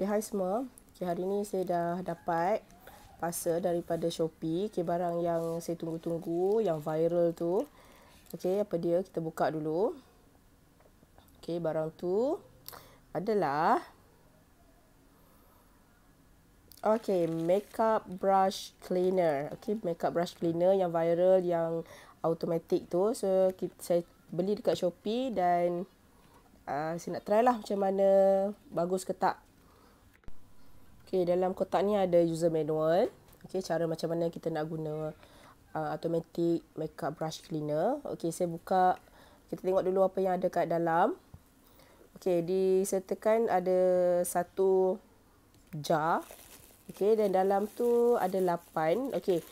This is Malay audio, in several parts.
Okay, hai semua. Okay, hari ni saya dah dapat pasal daripada Shopee. Okay, barang yang saya tunggu-tunggu, yang viral tu. Okay, apa dia? Kita buka dulu. Okay, barang tu adalah... Okay, makeup brush cleaner. Okay, makeup brush cleaner yang viral, yang automatic tu. So, kita, saya beli dekat Shopee dan uh, saya nak try lah macam mana bagus ke tak Okay, dalam kotak ni ada user manual. Okay, cara macam mana kita nak guna uh, automatic makeup brush cleaner. Okay, saya buka. Kita tengok dulu apa yang ada kat dalam. Okay, disertakan ada satu jar. Okay, dan dalam tu ada lapan. Okay,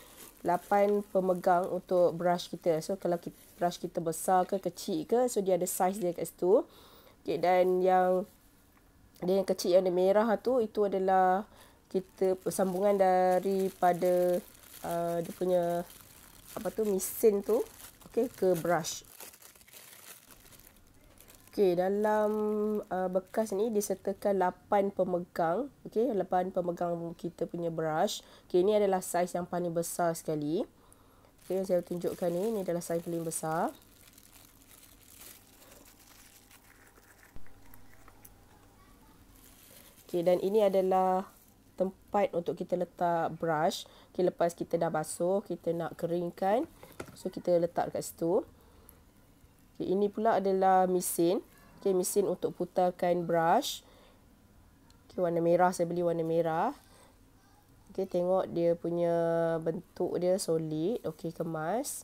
lapan pemegang untuk brush kita. So, kalau kita, brush kita besar ke kecil ke, so dia ada size dia kat situ. Okay, dan yang dia yang kecil yang ada merah tu itu adalah kita sambungan daripada uh, dia punya apa tu mesin tu okey ke brush okey dalam uh, bekas ni disertakan 8 pemegang okey 8 pemegang kita punya brush okey ini adalah saiz yang paling besar sekali okey saya tunjukkan ni ini adalah saiz paling besar Okay, dan ini adalah tempat untuk kita letak brush. Okay, lepas kita dah basuh, kita nak keringkan. So, kita letak dekat situ. Okay, ini pula adalah mesin. Okay, mesin untuk putarkan brush. Okay, warna merah. Saya beli warna merah. Okay, tengok dia punya bentuk dia solid. Okay, kemas.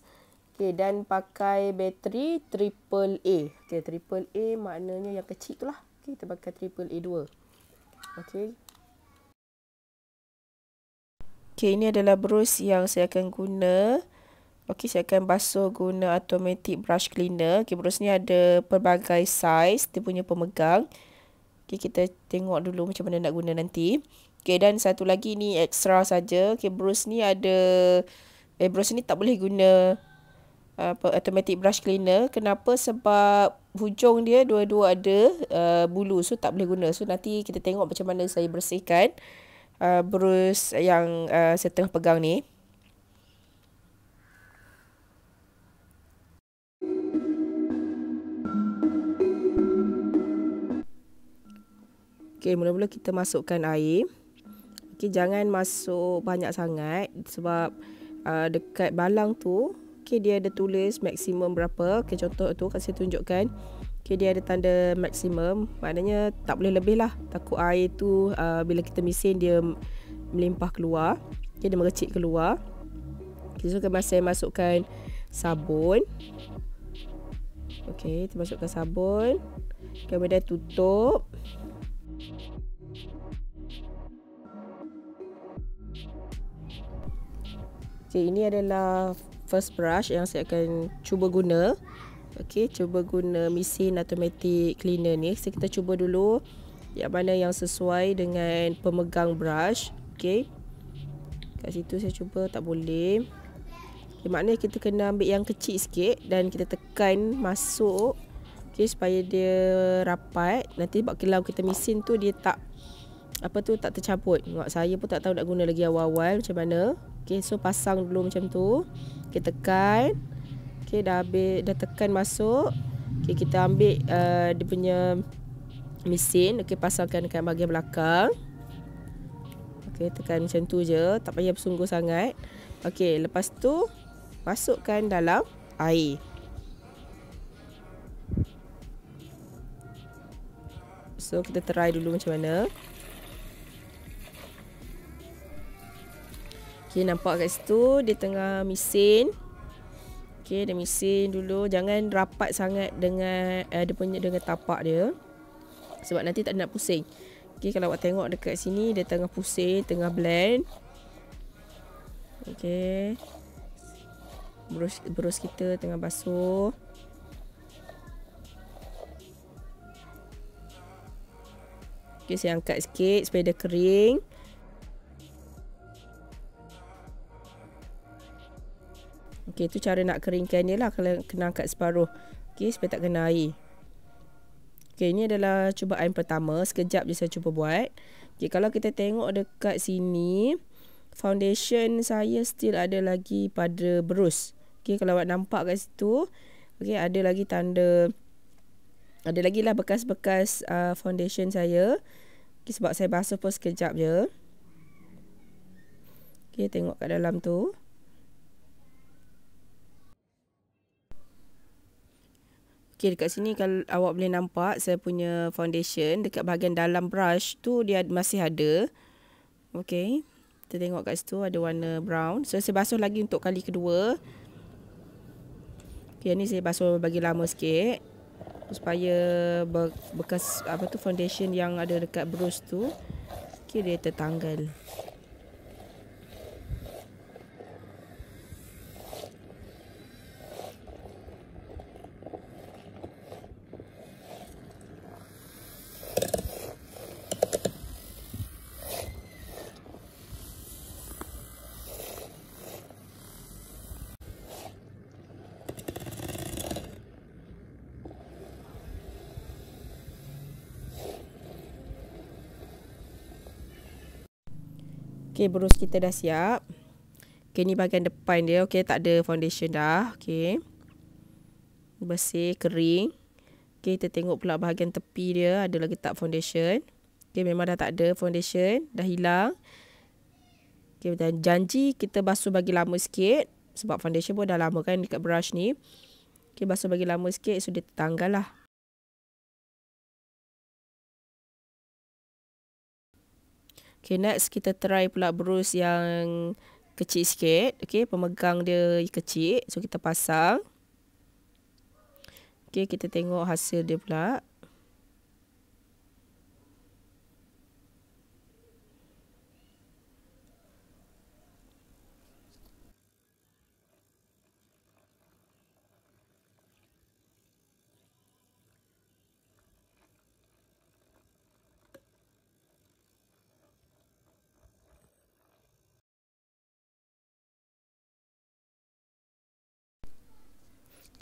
Okay, dan pakai bateri AAA. Okay, AAA maknanya yang kecil tu lah. Okay, kita pakai AAA 2. Okey. Okey, ini adalah brush yang saya akan guna. Okey, saya akan basuh guna automatic brush cleaner. Okey, brush ni ada pelbagai size, dia punya pemegang. Okey, kita tengok dulu macam mana nak guna nanti. Okey, dan satu lagi ni extra saja. Okey, brush ni ada eh brush ni tak boleh guna apa automatic brush cleaner kenapa sebab hujung dia dua-dua ada uh, bulu so tak boleh guna so nanti kita tengok macam mana saya bersihkan uh, brush yang uh, saya tengah pegang ni Okay, mula-mula kita masukkan air. Okay, jangan masuk banyak sangat sebab uh, dekat balang tu okay, dia ada tulis maksimum berapa. Okay, contoh tu saya tunjukkan. Okay, dia ada tanda maksimum. Maknanya tak boleh lebih lah. Takut air tu uh, bila kita mesin dia melimpah keluar. Okay, dia merecik keluar. Okay, so kemasin masukkan sabun. Okay, kita masukkan sabun. Kemudian tutup. Okay, ini adalah first brush yang saya akan cuba guna. Okey, cuba guna mesin automatic cleaner ni. So, kita cuba dulu yang mana yang sesuai dengan pemegang brush. Okey. Kat situ saya cuba tak boleh. Okay, maknanya kita kena ambil yang kecil sikit dan kita tekan masuk okay, supaya dia rapat. Nanti sebab kalau kita mesin tu dia tak apa tu tak tercabut. Sebab saya pun tak tahu nak guna lagi awal-awal macam mana. Okey, so pasang dulu macam tu. Okay, tekan. okey, dah habis, dah tekan masuk. okey, kita ambil uh, dia punya mesin. okey, pasangkan dekat bahagian belakang. okey, tekan macam tu je. Tak payah bersungguh sangat. okey, lepas tu masukkan dalam air. So, kita try dulu macam mana. Okey nampak kat situ dia tengah mesin. Okey dia mesin dulu jangan rapat sangat dengan uh, dia punya dengan tapak dia. Sebab nanti tak nak pusing. Okey kalau awak tengok dekat sini dia tengah pusing, tengah blend. Okey. Brush brush kita tengah basuh. Okey saya angkat sikit supaya dia kering. Okey, tu cara nak keringkan dia lah kalau kena angkat separuh. Okey, supaya tak kena air. Okey, ini adalah cubaan pertama. Sekejap je saya cuba buat. Okey, kalau kita tengok dekat sini, foundation saya still ada lagi pada berus. Okey, kalau awak nampak kat situ, okey, ada lagi tanda ada lagi lah bekas-bekas uh, foundation saya. Okay, sebab saya basuh pun sekejap je. Okay, tengok kat dalam tu. Okay, dekat sini kalau awak boleh nampak saya punya foundation dekat bahagian dalam brush tu dia masih ada. Okay. Kita tengok kat situ ada warna brown. So saya basuh lagi untuk kali kedua. Okay, ni saya basuh bagi lama sikit. Supaya bekas apa tu foundation yang ada dekat brush tu. Okay, dia tertanggal. Okey, brus kita dah siap. Okey, ni bahagian depan dia. Okey, tak ada foundation dah. Okey. Bersih, kering. Okey, kita tengok pula bahagian tepi dia ada lagi tak foundation. Okey, memang dah tak ada foundation, dah hilang. Okey, dan janji kita basuh bagi lama sikit sebab foundation pun dah lama kan dekat brush ni. Okey, basuh bagi lama sikit so dia tertanggal lah. Okay, next kita try pula brush yang kecil sikit. Okay, pemegang dia kecil. So, kita pasang. Okay, kita tengok hasil dia pula.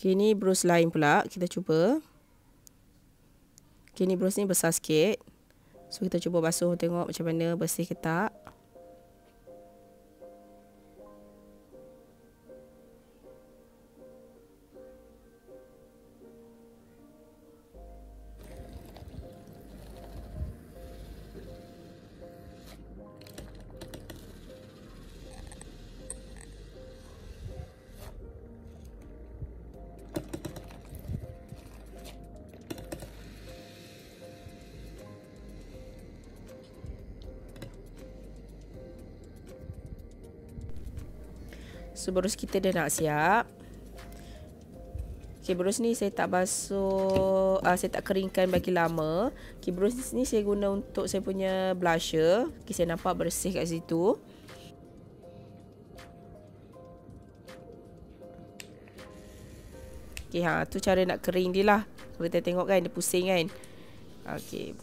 Okay, ni brush lain pula. Kita cuba. Okay, ni brush ni besar sikit. So, kita cuba basuh tengok macam mana bersih ke tak. So berus kita dah nak siap Okay berus ni saya tak basuh uh, Saya tak keringkan bagi lama Okay berus ni saya guna untuk saya punya blusher Okay saya nampak bersih kat situ Okay ha tu cara nak kering dia lah kita tengok kan dia pusing kan Okay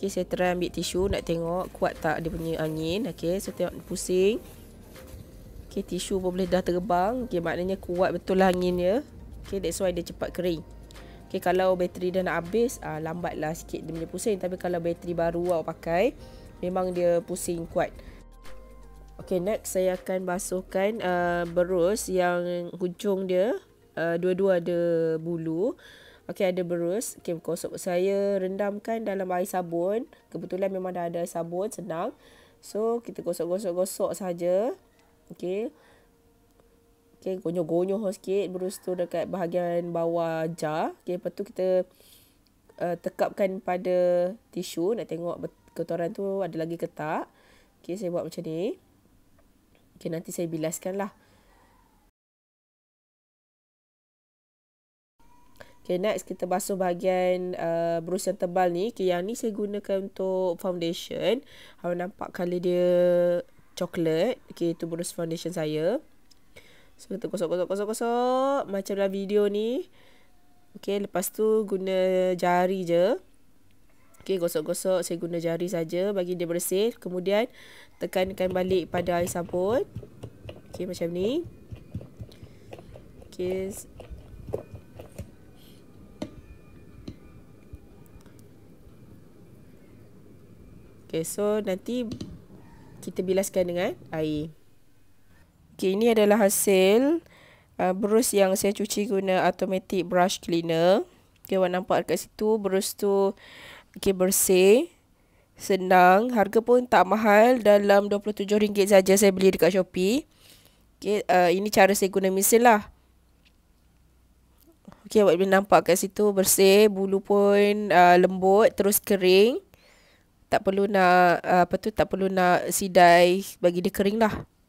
Okey, saya try ambil tisu nak tengok kuat tak dia punya angin. Okey, saya tengok pusing. Okey, tisu pun boleh dah terbang. Okey, maknanya kuat betul lah angin dia. Okey, that's why dia cepat kering. Okey, kalau bateri dah nak habis, ah, lambat lah. sikit dia punya pusing. Tapi kalau bateri baru awak pakai, memang dia pusing kuat. Okey, next saya akan basuhkan uh, berus yang hujung dia. Uh, Dua-dua ada bulu. Okey ada berus. Okey kosok saya rendamkan dalam air sabun. Kebetulan memang dah ada sabun senang. So kita gosok-gosok-gosok saja. Okey. Okey gonyo-gonyo sikit berus tu dekat bahagian bawah jar. Okey lepas tu kita uh, tekapkan pada tisu nak tengok kotoran tu ada lagi ke tak. Okey saya buat macam ni. Okey nanti saya bilaskan lah. Okay, next kita basuh bahagian uh, brush yang tebal ni. Okay, yang ni saya gunakan untuk foundation. Awak nampak colour dia coklat. Okay, itu brush foundation saya. So, kita kosok-kosok-kosok-kosok. Macam dalam video ni. Okay, lepas tu guna jari je. Okay, gosok-gosok. Saya guna jari saja bagi dia bersih. Kemudian, tekankan balik pada air sabun. Okay, macam ni. Okay, dia. So nanti kita bilaskan dengan air. Okay ini adalah hasil uh, brus yang saya cuci guna automatic brush cleaner. Okay awak nampak dekat situ brus tu okay bersih. Senang, harga pun tak mahal dalam RM27 saja saya beli dekat Shopee. Okay uh, ini cara saya guna mesin lah. Okey, awak boleh nampak kat situ bersih, bulu pun uh, lembut, terus kering tak perlu nak apa tu tak perlu nak sidai bagi dia kering lah